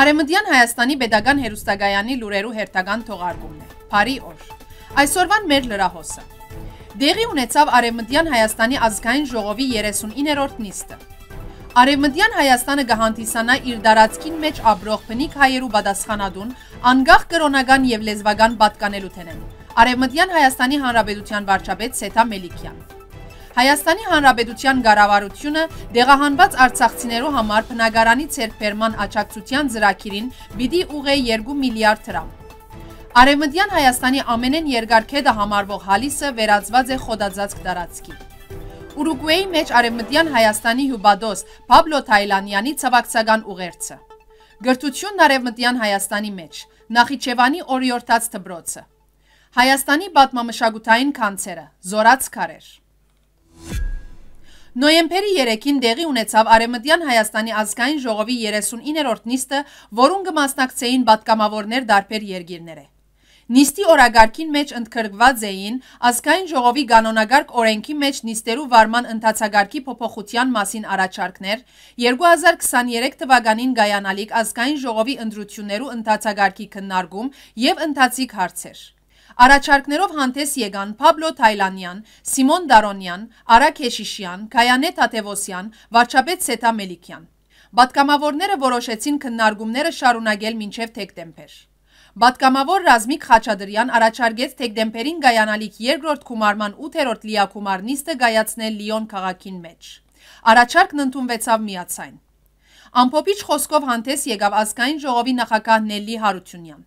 Արեմդյան Հայաստանի Պետական Հերուստագայանի լուրերու հերթական թողարկումն է։ Փարի օր։ Այսօրվան մեր լրահոսը։ Դեղի ունեցավ Արեմդյան Հայաստանի ազգային ժողովի 39-րդ նիստը։ Արևմտյան Հայաստանը գահանտիսանա իր դարածքին մեջ ապրող բնիկ հայերու պատասխանատուն անգախ կրոնական եւ լեզվական պատկանելու թենեն։ Արևմտյան Հայաստանի Հանրապետության վարչապետ Սեթա Մելիքյան։ Հայաստանի Հանրապետության գարավարությունը դեղահանված արցախցիներու համար պնագարանի ծերպերման աճակցության զրակիրին բիդի ուղ է 2 միլիարդ թրամ։ Արևմդյան Հայաստանի ամենեն երգարքեդը համարվող հալիսը վերածված է խոդածածք տարածքի։ Ուրուգուեի մեջ արևմտյան Հայաստանի հյուբադոս Պաբլո Թայլանյանի ծավակցական ուղերձը։ Գրտությունն արևմտյան Հայաստանի մեջ, Նախիջևանի օրիորդած դբրոցը։ Հայաստանի պատմամշակութային քանցերը, զորաց քարեր։ Նոյեմբերի 3-ին դեղի ունեցավ Արեմտյան Հայաստանի ազգային ժողովի 39-րդ նիստը, որուն գմասնակցեին բատկամավորներ դարբեր երգիրները։ Նիստի օրագարկին մեջ ընդգրկված էին ազգային ժողովի կանոնագարկ օրենքի մեջ նիստերու վարման ընդհանցագարկի փոփոխության մասին առաջարկներ, 2023 թվականին գայանալիք ազգային ժողովի ընտրություններու ընդհանցագարկի քննարկում եւ ընդհանցիկ հարցեր։ Առաջարկներով հանդես եկան Պաբլո Թայլանյան, Սիմոն Դարոնյան, Արա Քեշիշյան, Քայանե Թաթևոսյան, վարչապետ Սետա Մելիքյան։ Պատգամավորները որոշեցին քննարկումները շարունակել մինչև թեկտեմբեր։ Պատգամավոր Ռազմիկ Խաչադրյան առաջարկեց թեկտեմբերին գայանալիք երկրորդ գումարման 8-րդ լիակումար նիստը գայացնել Լիոն քաղաքին մեջ։ Առաջարկն ընդունվեցավ միացայն։ Ամփոփիչ խոսքով հանդես եկավ ազգային ժողովի նախագահ Նելի Հարությունյան։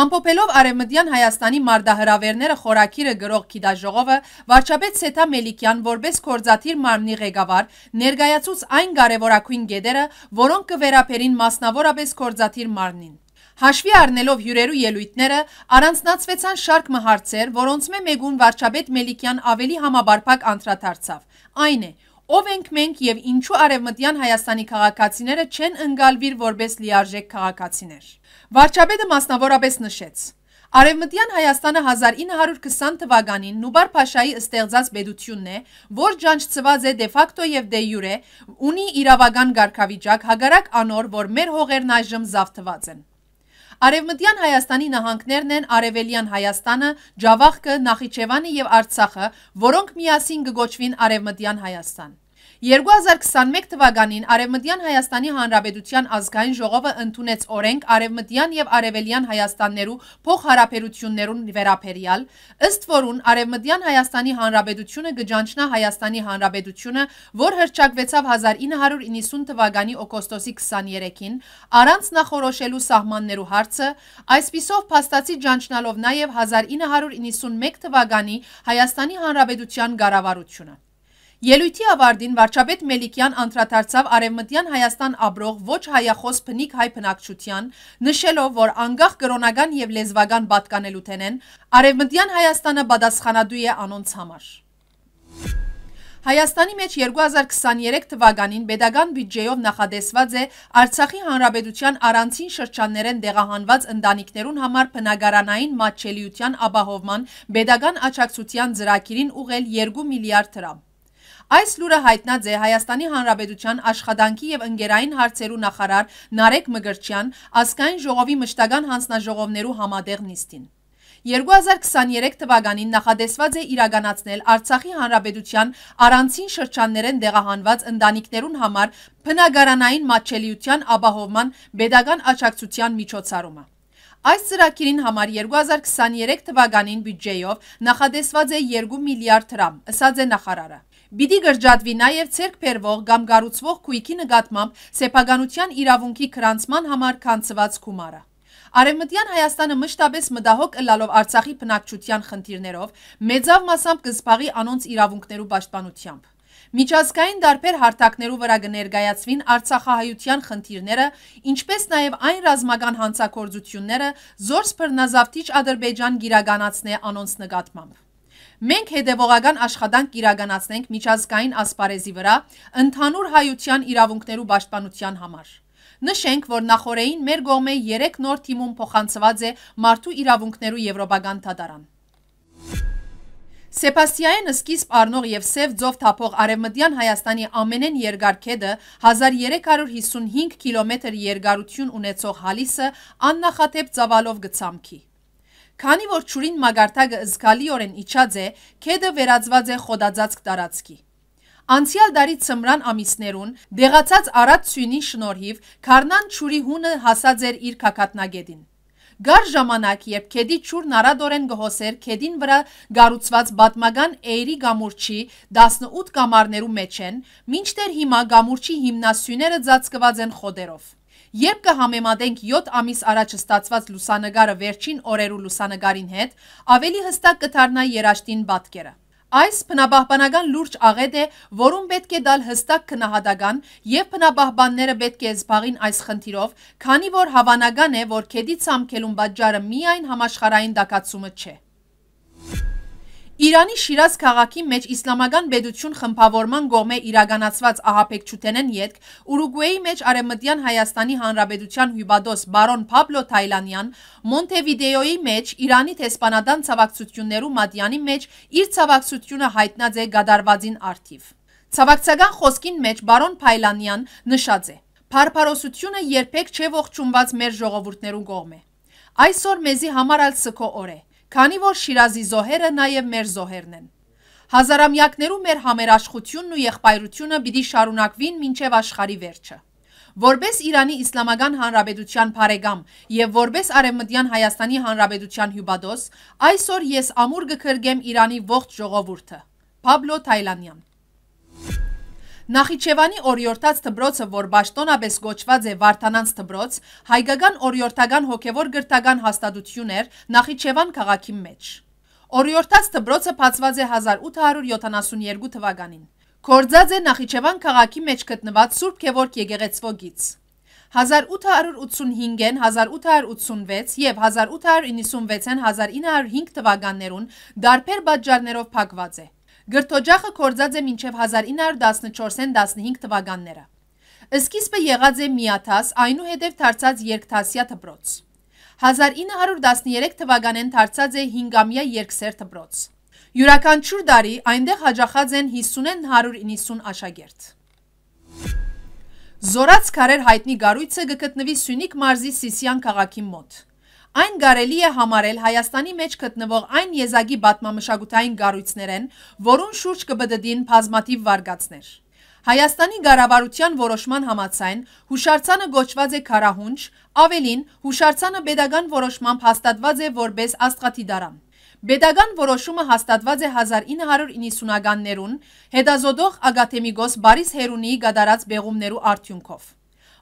Ամփոփելով Արևմտյան Հայաստանի մարդահրավերները խորակիրը գրող Քիդաժողովը վարչապետ Սեթա Մելիքյան որպես կորզաթիր մարմնի ղեկավար ներկայացուց այն կարևորագույն գեդերը, որոնք կվերապերին մասնավորապես կորզաթիր մարմնին։ Հաշվի առնելով հյուրերու ելույթները, առանցնացվեցան շարք մհարցեր, որոնց մե մեկուն վարչապետ Մելիքյան ավելի համաբարփակ անդրադարձավ։ Այն է, Ով ենք մենք եւ ինչու արևմտյան Հայաստանի քաղաքացիները չեն ընկալվիր որպես լիարժեք քաղաքացիներ։ Վարչապետը մասնավորապես նշեց. Արևմտյան Հայաստանը 1920 թվականին Նուբար Փաշայի ստեղծած բեդությունն է, որ ջանչցված է դե ֆակտո եւ դե յուրե, ունի իրավական ղարքավիճակ, հագարակ անոր, որ մեր հողերն այժմ զավթված են։ Արևմտյան Հայաստանի նահանգներն են Արևելյան Հայաստանը, Ջավախքը, Նախիջևանը եւ Արցախը, որոնք միասին կգոչվին Արևմտյան Հայաստան։ 2021 թվականին Արևմտյան Հայաստանի Հանրապետության ազգային ժողովը ընդունեց օրենք Արևմտյան եւ Արևելյան Հայաստաններու փոխհարաբերություններուն վերաբերյալ, ըստ որուն Արևմտյան Հայաստանի Հանրապետությունը գճանչնա Հայաստանի Հանրապետությունը, որ հրճակվեցավ 1990 թվականի օգոստոսի 23-ին, առանց նախորոշելու սահմաններու հարցը, այսպիսով փաստացի ճանչնալով նաեւ 1991 թվականի Հայաստանի Հանրապետության կառավարությունը Ելույթի ավարդին վարճապետ Մելիքյան անդրադարձավ արևմտյան Հայաստան աբրող ոչ հայախոս պնիկ հայ պնակչության, նշելով, որ անգախ գրոնական և լեզվագան բատկանելութեն են, արևմտյան Հայաստանը բադասխանադու է անոնց համար։ Հայաստանի մեջ 2023 թվականին բետագան բյուջեյով նախադեսված է արցախի Հանրաբեդության առանցին շրջաններեն դեղահանված ընդանիքներուն համար պնագարանային մատչելիության աբահովման բետագան աճակցության ձրակիրին ուղել 2 միլիարդ թրամ։ Այս լուրը հայտնած է Հայաստանի Հանրապետության աշխատանքի եւ ընկերային հարցերու նախարար Նարեկ Մգրչյան ասկային ժողովի մշտական հանձնաժողովներու համատեղ նիստին։ 2023 թվականին նախադեսված է իրականացնել Արցախի Հանրապետության առանցին շրջաններեն դեղահանված ընտանիքներուն համար բնակարանային մատչելիության ապահովման pedagogan աճակցության միջոցառումը։ Այս ծրագիրին համար 2023 թվականին բյուջեյով նախադեսված է 2 միլիարդ դրամ, ըսած է նախարարը։ Բիդի գրջատվի նաև ցերկ բերվող կամ գառուցվող քույքի նկատմամբ սեփականության իրավունքի քրանցման համար կանցված գումարը։ Արևմտյան Հայաստանը մշտապես մտահոգ ըլալով Արցախի բնակչության խնդիրներով մեծավ մասամբ կզբաղի անոնց իրավունքներու պաշտպանությամբ։ Միջազգային դարբեր հարթակներու վրա կներկայացվին Արցախահայության խնդիրները, ինչպես նաև այն ռազմական հանցակործությունները, զորս բռնազավթիչ Ադրբեջան գիրականացնե անոնց նկատմամբ։ Մենք հետևողական աշխատանք իրականացնենք միջազգային ասպարեզի վրա ընդհանուր հայության իրավունքներու պաշտպանության համար։ Նշենք, որ նախորդին մեր կողմէ 3 նոր թիմում փոխանցված է մարդու իրավունքներու եվրոպական դատարան։ Սեպասիային սկիզբ առնող և սև ձով թապող արևմտյան Հայաստանի ամենեն երգար կետը 1355 կիլոմետր երգարություն ունեցող հալիսը աննախատեպ ծավալով գծամքի։ Քանի որ ճուրին մագարտակը զգալիորեն իջած է, քեդը վերածված է խոդաձածկ տարածքի։ Անցյալ դարի ծմրան ամիսներուն դեղացած արած ցյունի շնորհիվ Քարնան ճուրի հունը հասած էր իր կակատնագետին։ Գար ժամանակ, երբ քեդի ճուրն արադորեն գոհոսեր քեդին վրա գառուցված բատմական էյրի գամուրջի 18 կամարներու մեջ են, մինչդեռ հիմա գամուրջի հիմնասյուները ծածկված են խոդերով։ Երբ կհամեմատենք 7 ամիս առաջ ստացված լուսանգարը վերջին օրերու լուսանգարին հետ, ավելի հստակ կդառնա երաշտին բատկերը։ Այս փնաբահբանական լուրջ աղետ է, որում պետք է դալ հստակ քնահատական եւ փնաբահբանները պետք է զբաղին այս խնդիրով, քանի որ հավանական է, որ քեդի ցամքելուն բաճարը միայն համաշխարային դակացումը չէ։ Իրանի Շիրազ քաղաքի մեջ իսլամական բեդություն խմբավորման գողմե իրականացված ահապեկչութենեն յետք Ուրուգվեի մեջ Արևմտյան Հայաստանի Հանրապետության հյուպատոս Բարոն Փաբլո Թայլանյան Մոնտեվիդեոյի մեջ Իրանի տեսփանադան ցավակցություններու մատյանի մեջ իր ցավակցությունը հայտնած է գադարվածին արդիվ։ Ցավակցական խոսքին մեջ Բարոն Փայլանյան նշած է. Փարփարոսությունը երբեք չէ ողջունված մեր ժողովուրդներու կողմ է։ Այսօր մեզի համար ալ սկո օր է քանի որ Շիրազի զոհերը նաև մեր զոհերն են։ Հազարամյակներում մեր համերաշխությունն ու եղբայրությունը պիտի շարունակվին մինչև աշխարի վերջը։ Որպես Իրանի Իսլամական Հանրապետության բարեկամ եւ որպես Արևմտյան Հայաստանի Հանրապետության հյուպատոս, այսօր ես ամուր կքրգեմ Իրանի ողջ ժողովուրդը։ Պաբլո Թայլանյան Նախիջևանի օրիորդած թբրոցը, որ բաշտոնապես գոչված է Վարդանանց թբրոց, հայկական օրիորդական հոգևոր գրթական հաստատություն էր Նախիջևան քաղաքի մեջ։ Օրիորդած թբրոցը փածված է 1872 թվականին։ Կորձած է Նախիջևան քաղաքի մեջ գտնված Սուրբ Գևորգ եկեղեցվոգից։ 1885-ին, 1886 և 1896-ին 1905 թվականներուն դարբեր բաժարներով փակված է։ Գրթօջախը կորձած է մինչև 1914-15 թվականները։ Սկիզբը եղած է միաթաս, այնուհետև դարձած երկթասյա դպրոց։ 1913 թվականին դարձած է 5-ամյա երկսեր դպրոց։ Յուրաքանչյուր տարի այնտեղ հաջախած են 50-190 աշակերտ։ Զորաց քարեր հայտնի գարույցը կգտնվի Սյունիք մարզի Սիսիան քաղաքի մոտ։ Այն կարելի է համարել Հայաստանի մեջ գտնվող այն եզակի պատմամշակութային գառույցներեն, որուն շուրջ կբդդին բազմաթիվ վարգացներ։ Հայաստանի գարավարության որոշման համացայն հուշարձանը գոչված է քարահունչ, ավելին հուշարձանը pedagogan որոշմամբ հաստատված է որպես աստղադիդարան։ Pedagogan որոշումը հաստատված է 1990-ականներուն հետազոտող Ագաթեմիկոս Բարիս Հերունիի գդարած բեղումներու արդյունքով։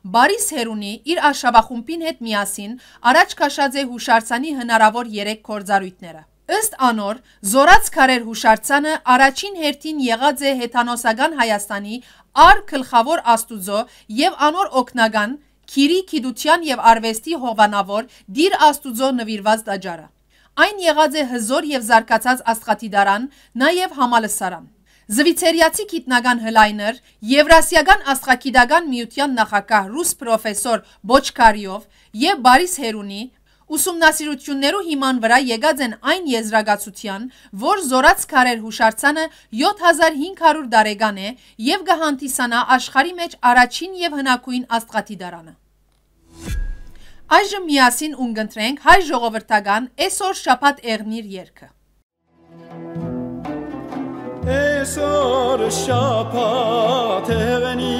Բարիս Հերունի իր արշավախումբին հետ միասին առաջ քաշած է հուշարձանի հնարավոր 3 կորձառույթները։ Ըստ անոր, Զորաց քարեր հուշարձանը առաջին հերթին եղած է հեթանոսական Հայաստանի ար գլխավոր աստուծո եւ անոր օկնական Քիրի քիդության եւ արվեստի հովանավոր դիր աստուծո նվիրված դաջարը։ Այն եղած է հզոր եւ զարգացած աստղադիդարան, նաեւ համալսարան։ Զվիցերիացի գիտնական Հլայներ, Եվրասիական աստղագիտական միության նախագահ ռուս պրոֆեսոր Բոչկարիով եւ Բարիս Հերունի ուսումնասիրություններու հիման վրա եկած են այն եզրակացության, որ զորած քարեր հուշարձանը 7500 դարեգան է եւ կհանդիսանա աշխարի մեջ առաջին եւ հնակույն աստղադիտարանը։ Այժմ միասին ունգընտրենք հայ ժողովրդական այսօր շաբաթ եղնիր երգը։ sor şapa teveni